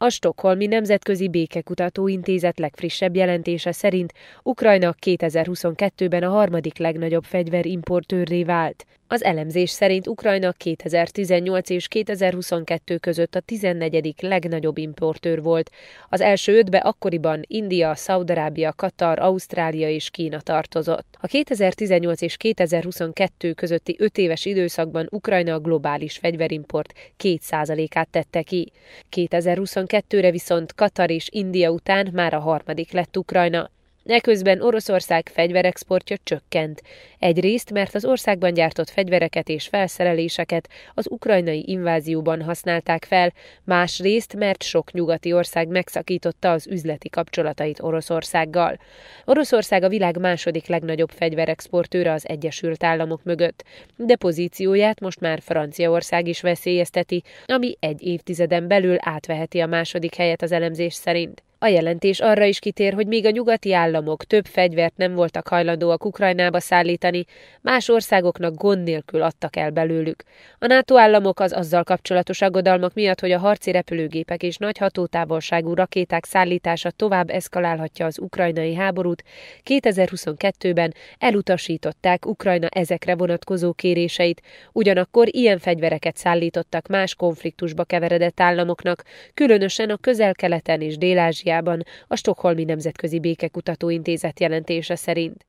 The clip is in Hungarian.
A Stockholmi Nemzetközi Békekutató Intézet legfrissebb jelentése szerint Ukrajna 2022-ben a harmadik legnagyobb fegyverimportőrré vált. Az elemzés szerint Ukrajna 2018 és 2022 között a 14. legnagyobb importőr volt. Az első ötbe akkoriban India, Szaudarábia, Katar, Ausztrália és Kína tartozott. A 2018 és 2022 közötti 5 éves időszakban Ukrajna a globális fegyverimport 2%-át tette ki. 2022-re viszont Katar és India után már a harmadik lett Ukrajna. Eközben Oroszország fegyverexportja csökkent. Egyrészt, mert az országban gyártott fegyvereket és felszereléseket az ukrajnai invázióban használták fel, másrészt, mert sok nyugati ország megszakította az üzleti kapcsolatait Oroszországgal. Oroszország a világ második legnagyobb fegyverexportőre az Egyesült Államok mögött, de pozícióját most már Franciaország is veszélyezteti, ami egy évtizeden belül átveheti a második helyet az elemzés szerint. A jelentés arra is kitér, hogy míg a nyugati államok több fegyvert nem voltak hajlandóak Ukrajnába szállítani, más országoknak gond nélkül adtak el belőlük. A NATO államok az azzal kapcsolatos aggodalmak miatt, hogy a harci repülőgépek és nagy hatótávolságú rakéták szállítása tovább eszkalálhatja az ukrajnai háborút, 2022-ben elutasították Ukrajna ezekre vonatkozó kéréseit, ugyanakkor ilyen fegyvereket szállítottak más konfliktusba keveredett államoknak, különösen a közel-keleten és dél Skóciában a Stockholmi Nemzetközi Békekutató Intézet jelentése szerint.